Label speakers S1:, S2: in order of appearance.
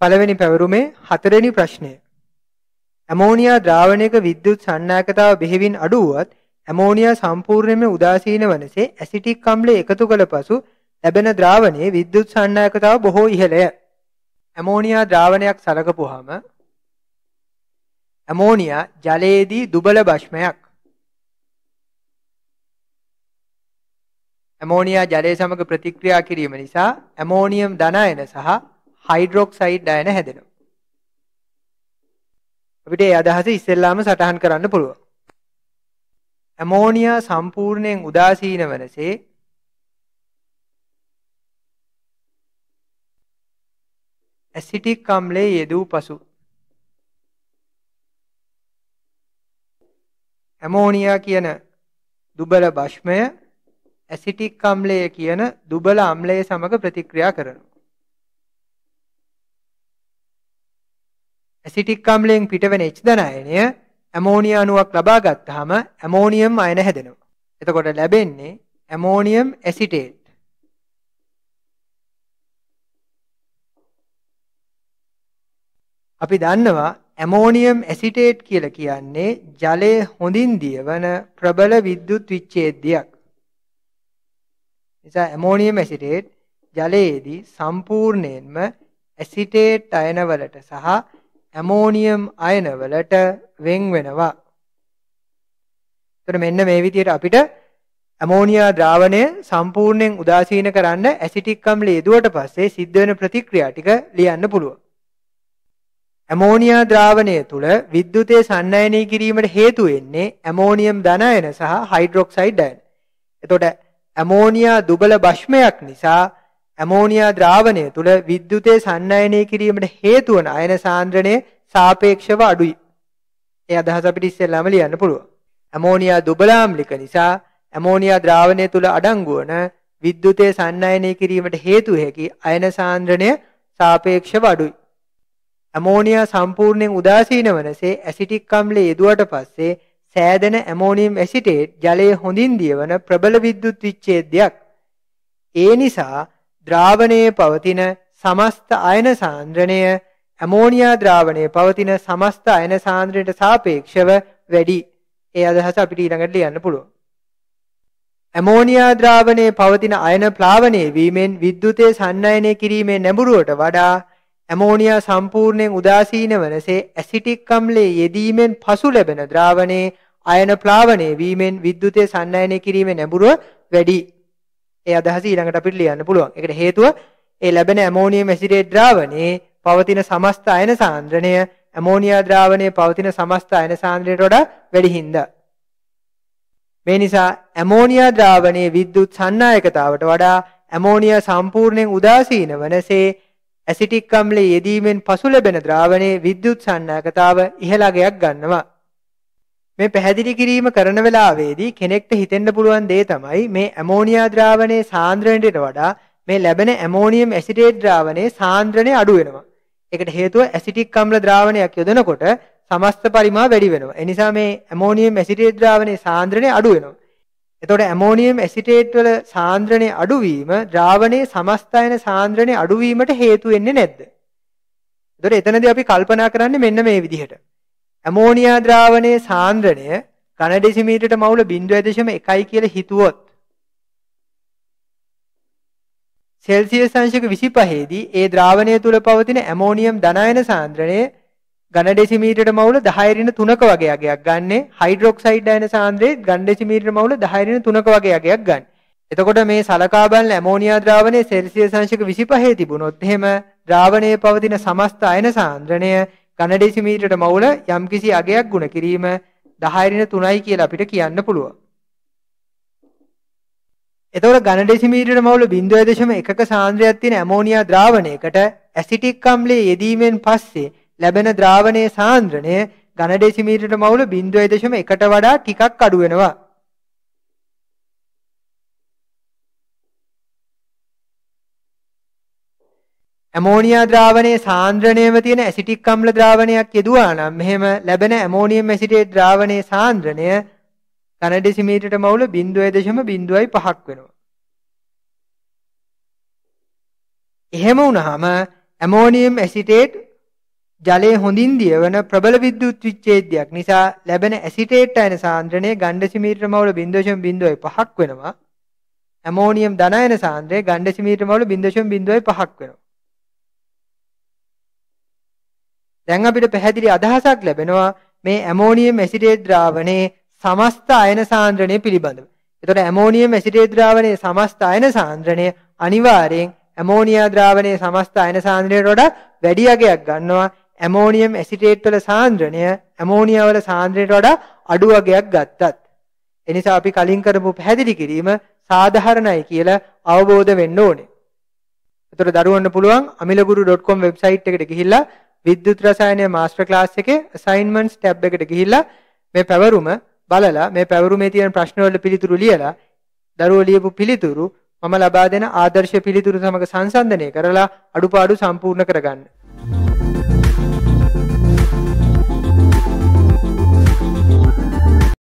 S1: පළවෙනි පැවරුමේ හතරවෙනි ප්‍රශ්නය. ඇමෝනියා ද්‍රාවණයක විද්‍යුත් සන්නායකතාව බෙහෙවින් අඩු වුවත් ඇමෝනියා සම්පූර්ණයෙන්ම උදාසීන වනසේ ඇසිටික් අම්ලය එකතු කළ පසු ලැබෙන ද්‍රාවණයේ විද්‍යුත් සන්නායකතාව බොහෝ ඉහළය. ඇමෝනියා ද්‍රාවණයක් සලකපුවාම ඇමෝනියා ජලයේදී දුබල භෂ්මයක්. ඇමෝනියා ජලය සමග ප්‍රතික්‍රියා කිරීම නිසා ඇමෝනියම් ධනයන සහ හයිඩ්‍රොක්සයිඩ් අයන හැදෙනවා. අපිට ඒ අදහස ඉස්සෙල්ලාම සටහන් කරන්න පුළුවන්. ඇමෝනියා සම්පූර්ණයෙන් උදාසීන වනසේ ඇසිටික් අම්ලේ යෙදූ පසු ඇමෝනියා කියන දුබල භෂ්මය ඇසිටික් අම්ලය කියන දුබල අම්ලය සමඟ ප්‍රතික්‍රියා කරනවා. ඇසිටික් අම්ලයෙන් පිටවෙන H ධනායනය ඇමෝනියා අණුවක් ලබා ගත්තාම ඇමෝනියම් අයන හැදෙනවා. එතකොට ලැබෙන්නේ ඇමෝනියම් ඇසිටේට්. අපි දන්නවා ඇමෝනියම් ඇසිටේට් කියලා කියන්නේ ජලයේ හොඳින් දියවන ප්‍රබල විද්‍යුත් විච්ඡේදයක්. නිසා ඇමෝනියම් ඇසිටේට් ජලයේදී සම්පූර්ණයෙන්ම ඇසිටේට් අයනවලට සහ ඇමෝනියම් අයනවලට වෙන් වෙනවා. එතකොට මෙන්න මේ විදිහට අපිට ඇමෝනියා ද්‍රාවණය සම්පූර්ණයෙන් උදාසීන කරන්න ඇසිටික් අම්ලය යෙදුවට පස්සේ සිද්ධ වෙන ප්‍රතික්‍රියා ටික ලියන්න පුළුවන්. ඇමෝනියා ද්‍රාවණය තුළ විද්‍යුතය සන්නයනය කිරීමට හේතු වෙන්නේ ඇමෝනියම් ධනයන සහ හයිඩ්‍රොක්සයිඩ් අයන. එතකොට ඇමෝනියා දුබල භෂ්මයක් නිසා ඇමෝනියා ද්‍රාවණය තුල විද්‍යුතයේ සන්නයනය කිරීමට හේතු වන අයන සාන්ද්‍රණය සාපේක්ෂව අඩුයි. ඒ අදහස අපිට ඉස්සෙල්ලාම ලියන්න පුළුවන්. ඇමෝනියා දුබලාම්ලික නිසා ඇමෝනියා ද්‍රාවණය තුල අඩංගු වන විද්‍යුතයේ සන්නයනය කිරීමට හේතු හැකි අයන සාන්ද්‍රණය සාපේක්ෂව අඩුයි. ඇමෝනියා සම්පූර්ණයෙන් උදාසීන වනසේ ඇසිටික් අම්ලයේ යෙදුවට පස්සේ සෑදෙන ඇමෝනියම් ඇසිටේට් ජලය හොඳින් දියවන ප්‍රබල විද්‍යුත් විච්ඡේදයක්. ඒ නිසා ද්‍රාවණයේ පවතින සමස්ත අයන සාන්ද්‍රණය ඇමෝනියා ද්‍රාවණයේ පවතින සමස්ත අයන සාන්ද්‍රණයට සාපේක්ෂව වැඩි. ඒ අදහස අපිට ඊළඟට ලියන්න පුළුවන්. ඇමෝනියා ද්‍රාවණයේ පවතින අයන ප්ලාවනය වීමෙන් විද්‍යුතය සන්නයනය කිරීමේ නැඹුරුවට වඩා ඇමෝනියා සම්පූර්ණයෙන් උදාසීන වනසේ ඇසිටික් අම්ලයේ යෙදීමෙන් පසු ලැබෙන ද්‍රාවණයේ අයන ප්ලාවනය වීමෙන් විද්‍යුතය සන්නයනය කිරීමේ නැඹුරුව වැඩි. ඒ අදහස ඊළඟට අපිට ලියන්න පුළුවන්. ඒකට හේතුව ඒ ලැබෙන ඇමෝනියම් ඇසිටේට් ද්‍රාවණයේ පවතින සමස්ත අයන සාන්ද්‍රණය ඇමෝනියා ද්‍රාවණයේ පවතින සමස්ත අයන සාන්ද්‍රණයට වඩා වැඩි හින්දා. මේ නිසා ඇමෝනියා ද්‍රාවණයේ විද්‍යුත් සන්නායකතාවට වඩා ඇමෝනියා සම්පූර්ණයෙන් උදාසීන වනසේ ඇසිටික් අම්ලයේ යෙදීමෙන් පසු ලැබෙන ද්‍රාවණයේ විද්‍යුත් සන්නායකතාව ඉහළගයක් ගන්නවා. මේ පැහැදිලි කිරීම කරන වෙලාවේදී කෙනෙක්ට හිතෙන්න පුළුවන් දේ තමයි මේ ඇමෝනියා ද්‍රාවණයේ සාන්ද්‍රණයට වඩා මේ ලැබෙන ඇමෝනියම් ඇසිටේට් ද්‍රාවණයේ සාන්ද්‍රණය අඩු වෙනවා. ඒකට හේතුව ඇසිටික් අම්ල ද්‍රාවණයක් යොදනකොට සමස්ත පරිමාව වැඩි වෙනවා. ඒ නිසා මේ ඇමෝනියම් ඇසිටේට් ද්‍රාවණයේ සාන්ද්‍රණය අඩු වෙනවා. එතකොට ඇමෝනියම් ඇසිටේට් වල සාන්ද්‍රණය අඩු වීම ද්‍රාවණයේ සමස්ත අයන සාන්ද්‍රණය අඩු වීමට හේතු වෙන්නේ නැද්ද? එතකොට එතනදී අපි කල්පනා කරන්නේ මෙන්න මේ විදිහට. ඇමෝනියා ද්‍රාවණයේ සාන්ද්‍රණය ඝන ඩෙසිමීටරට මවුල 0.1යි කියලා හිතුවොත් සෙල්සියස් අංශක 25 දී ඒ ද්‍රාවණය තුල පවතින ඇමෝනියම් ධනායන සාන්ද්‍රණය ඝන ඩෙසිමීටරට මවුල 10.3ක වගේ අගයක් ගන්නෙ හයිඩ්‍රොක්සයිඩ් අයන සාන්ද්‍රයේ ඝන ඩෙසිමීටරට මවුල 10.3ක වගේ අගයක් ගන්න. එතකොට මේ සලකා බලන ඇමෝනියා ද්‍රාවණය සෙල්සියස් අංශක 25 තිබුණොත් එහෙම ද්‍රාවණයේ පවතින සමස්ත අයන සාන්ද්‍රණය ඝන ඩෙසිමීටරට මවුල යම්කිසි අගයක් ගුණ කිරීම 10 3යි කියලා අපිට කියන්න පුළුවන්. එතකොට ඝන ඩෙසිමීටරට මවුල 0.1ක සාන්ද්‍රයක් තියෙන ඇමෝනියා ද්‍රාවණයකට ඇසිටික් අම්ලයේ යෙදීමෙන් පස්සේ ලැබෙන ද්‍රාවණයේ සාන්ද්‍රණය ඝන ඩෙසිමීටරට මවුල 0.1ට වඩා ටිකක් අඩු වෙනවා. ඇමෝනියා ද්‍රාවණයේ සාන්ද්‍රණයම තියෙන ඇසිටික් අම්ල ද්‍රාවණයක් යෙදුවා නම් මෙහෙම ලැබෙන ඇමෝනියම් ඇසිටේට් ද්‍රාවණයේ සාන්ද්‍රණය ඝන ඩෙසිමීටරට මවුල 0.05ක් වෙනවා. එහෙම වුණාම ඇමෝනියම් ඇසිටේට් ජලයේ හොඳින් දියවන ප්‍රබල විද්‍යුත් විච්ඡේදයක් නිසා ලැබෙන ඇසිටේට් අයන සාන්ද්‍රණය ඝන ඩෙසිමීටරට මවුල 0.05ක් වෙනවා. ඇමෝනියම් ධන අයන සාන්ද්‍රණය ඝන ඩෙසිමීටරට මවුල 0.05ක් වෙනවා. දැන් අපිට පැහැදිලි අදහසක් ලැබෙනවා මේ ඇමෝනියම් ඇසිටේට් ද්‍රාවණයේ සමස්ත අයන සාන්ද්‍රණය පිළිබඳව. එතකොට ඇමෝනියම් ඇසිටේට් ද්‍රාවණයේ සමස්ත අයන සාන්ද්‍රණය අනිවාර්යෙන් ඇමෝනියා ද්‍රාවණයේ සමස්ත අයන සාන්ද්‍රණයට වඩා වැඩි අගයක් ගන්නවා. ඇමෝනියම් ඇසිටේට් වල සාන්ද්‍රණය ඇමෝනියා වල සාන්ද්‍රණයට වඩා අඩු අගයක් ගත්තත්. එනිසා අපි කලින් කරපු පැහැදිලි කිරීම සාධාරණයි කියලා අවබෝධ වෙන්න ඕනේ. එතකොට දරුවන්න පුළුවන් amilaguru.com වෙබ්සයිට් එකට ගිහිල්ලා විද්‍යුත් රසායනය මාස්ටර් ක්ලාස් එකේ අසයින්මන්ට්ස් ටැබ් එකට ගිහිල්ලා මේ පැවරුම බලලා මේ පැවරුමේ තියෙන ප්‍රශ්න වල පිළිතුරු ලියලා දරුවෝ ලියපු පිළිතුරු මම ලබා දෙන ආදර්ශ පිළිතුරු සමග සංසන්දනය කරලා අඩුපාඩු සම්පූර්ණ කරගන්න.